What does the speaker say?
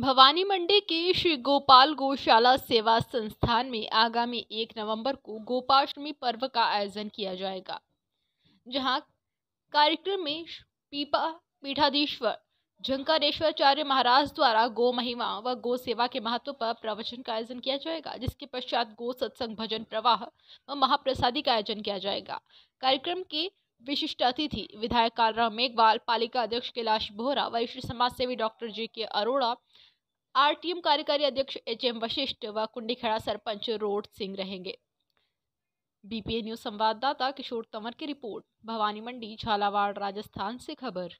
भवानी मंडी के श्री गोपाल गौशाला सेवा संस्थान में आगामी एक नवंबर को गोपाष्टमी पर्व का आयोजन किया जाएगा जहां कार्यक्रम में पीपा पीठाधीश्वर झंकारेश्वराचार्य महाराज द्वारा गो महिमा व गो सेवा के महत्व पर प्रवचन का आयोजन किया जाएगा जिसके पश्चात गो सत्संग भजन प्रवाह व महाप्रसादी का आयोजन किया जाएगा कार्यक्रम के विशिष्ट अतिथि विधायक कालराम मेघवाल पालिका अध्यक्ष कैलाश बोहरा वरिष्ठ समाजसेवी डॉक्टर जे के अरोड़ा आरटीएम कार्यकारी अध्यक्ष एच एम वशिष्ठ व कुंडीखेड़ा सरपंच रोड सिंह रहेंगे बीपीए न्यूज संवाददाता किशोर तंवर की रिपोर्ट भवानी मंडी झालावाड़ राजस्थान से खबर